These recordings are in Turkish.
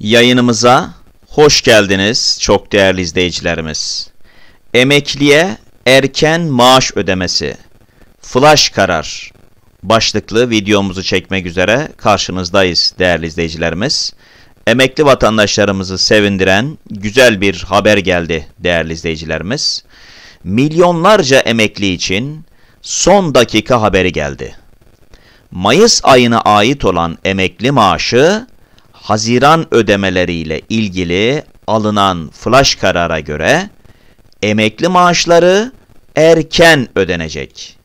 Yayınımıza hoş geldiniz çok değerli izleyicilerimiz. Emekliye erken maaş ödemesi, flash karar başlıklı videomuzu çekmek üzere karşınızdayız değerli izleyicilerimiz. Emekli vatandaşlarımızı sevindiren güzel bir haber geldi değerli izleyicilerimiz. Milyonlarca emekli için son dakika haberi geldi. Mayıs ayına ait olan emekli maaşı Haziran ödemeleriyle ilgili alınan flash karara göre emekli maaşları erken ödenecek.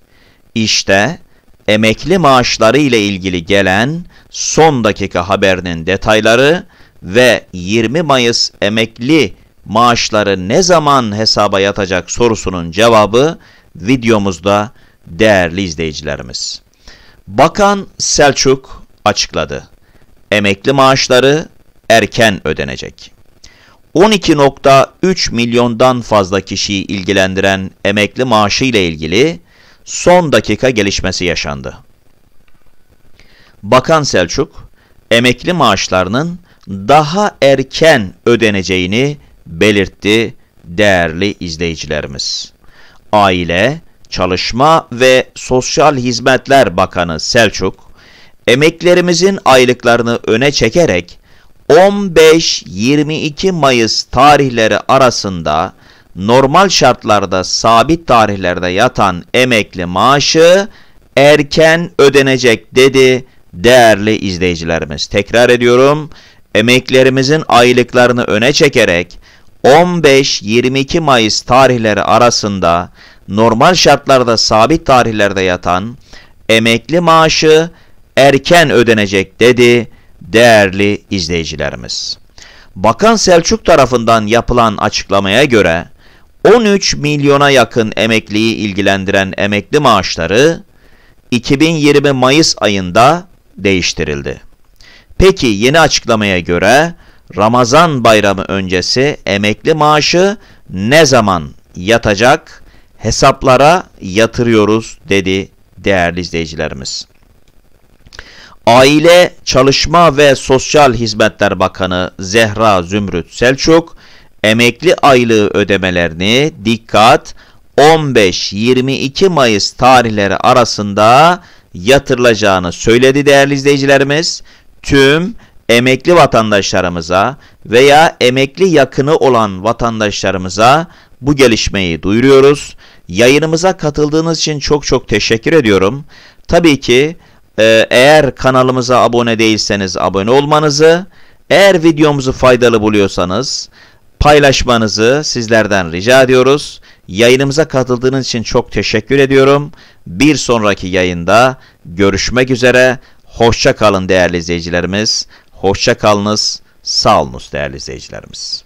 İşte emekli maaşları ile ilgili gelen son dakika haberinin detayları ve 20 Mayıs emekli maaşları ne zaman hesaba yatacak sorusunun cevabı videomuzda değerli izleyicilerimiz. Bakan Selçuk açıkladı emekli maaşları erken ödenecek. 12.3 milyondan fazla kişiyi ilgilendiren emekli maaşı ile ilgili son dakika gelişmesi yaşandı. Bakan Selçuk, emekli maaşlarının daha erken ödeneceğini belirtti değerli izleyicilerimiz. Aile, Çalışma ve Sosyal Hizmetler Bakanı Selçuk, emeklerimizin aylıklarını öne çekerek 15-22 Mayıs tarihleri arasında normal şartlarda sabit tarihlerde yatan emekli maaşı erken ödenecek dedi değerli izleyicilerimiz. Tekrar ediyorum emeklerimizin aylıklarını öne çekerek 15-22 Mayıs tarihleri arasında normal şartlarda sabit tarihlerde yatan emekli maaşı erken ödenecek dedi değerli izleyicilerimiz. Bakan Selçuk tarafından yapılan açıklamaya göre 13 milyona yakın emekliyi ilgilendiren emekli maaşları 2020 Mayıs ayında değiştirildi. Peki yeni açıklamaya göre Ramazan bayramı öncesi emekli maaşı ne zaman yatacak hesaplara yatırıyoruz dedi değerli izleyicilerimiz. Aile, Çalışma ve Sosyal Hizmetler Bakanı Zehra Zümrüt Selçuk, emekli aylığı ödemelerini dikkat 15-22 Mayıs tarihleri arasında yatırılacağını söyledi değerli izleyicilerimiz. Tüm emekli vatandaşlarımıza veya emekli yakını olan vatandaşlarımıza bu gelişmeyi duyuruyoruz. Yayınımıza katıldığınız için çok çok teşekkür ediyorum. Tabii ki ee, eğer kanalımıza abone değilseniz abone olmanızı, eğer videomuzu faydalı buluyorsanız paylaşmanızı sizlerden rica ediyoruz. Yayınımıza katıldığınız için çok teşekkür ediyorum. Bir sonraki yayında görüşmek üzere. Hoşça kalın değerli izleyicilerimiz. Hoşça kalınız. Sağ olunuz değerli izleyicilerimiz.